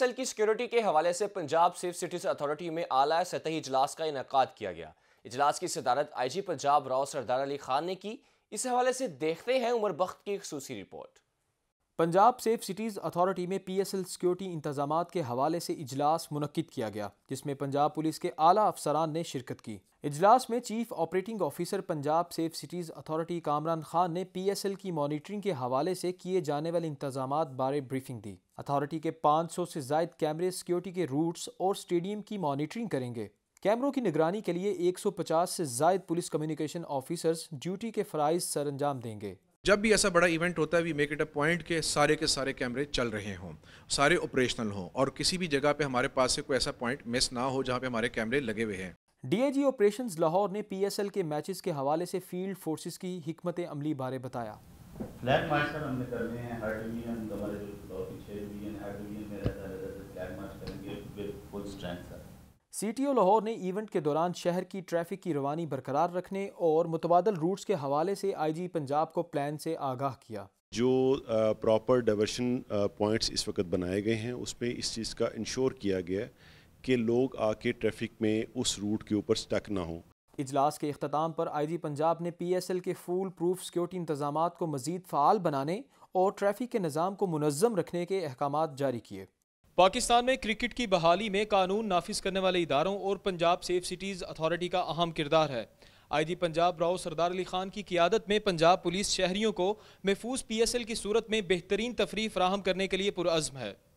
BSL की security के हवाले से पंजाब सेफ सिटीज अथॉरिटी में आला सतही इजलास का इनका किया गया इजलास की सदारत आईजी पंजाब राव सरदार अली खान ने की इस हवाले से देखते हैं उमर बख्त की खसूसी report Punjab safe cities authority में पी एस एल सिक्योरिटी इंतजाम के हवाले से इजलास मुनद किया गया जिसमें पंजाब पुलिस के आला अफसरान ने शिरकत की इजलास में chief operating officer Punjab safe cities authority Kamran Khan ने पी एस एल की मॉनिटरिंग के हवाले से किए जाने वाले इंतजाम बारे ब्रीफिंग दी अथॉरिटी के पाँच सौ से जायद कैमरे सिक्योरिटी के रूट्स और स्टेडियम की मॉनिटरिंग करेंगे कैमरों की निगरानी के लिए एक सौ पचास से जायद पुलिस कम्युनिकेशन ऑफिसर्स ड्यूटी के फ़राइज सर अंजाम देंगे जब भी ऐसा बड़ा इवेंट होता है we make it a point के सारे के सारे कैमरे चल रहे हों सारे ऑपरेशनल हों और किसी भी जगह पे हमारे पास से कोई ऐसा पॉइंट मिस ना हो जहाँ पे हमारे कैमरे लगे हुए हैं डीएजी ऑपरेशंस लाहौर ने पीएसएल के मैचेस के हवाले से फील्ड फोर्सेस की हिकमत अमली बारे बताया फ्लैग मार्च सर हमने करने हैं हर डिवीजन हमारे जो पीछे डिवीजन हर डिवीजन में रहता है फ्लैग मार्च तो करेंगे with full strength sir CTO Lahore ने इवेंट के दौरान शहर की ट्रैफिक की रवानी बरकरार रखने और मुतबादल रूट्स के हवाले से आईजी पंजाब को प्लान से आगाह किया जो प्रॉपर डाइवर्शन पॉइंट्स इस वक्त बनाए गए हैं उसमें इस चीज़ का इंश्योर किया गया कि लोग आके ट्रैफिक में उस रूट के ऊपर स्टक ना हों इजलास के अख्ताम पर आई जी पंजाब ने पी एस एल के फूल प्रूफ सिक्योरिटी इंतजाम को मजीद फ़ाल बनाने और ट्रैफिक के निज़ाम को मनज़म रखने के अहकाम जारी किए पाकिस्तान में क्रिकेट की बहाली में कानून नाफिज करने वाले इदारों और पंजाब सेफ सिटीज़ अथॉरिटी का अहम किरदार है आईजी पंजाब राव सरदार अली खान की क्यादत में पंजाब पुलिस शहरियों को महफूज पीएसएल की सूरत में बेहतरीन तफरी फ्राहम करने के लिए पुरज़म है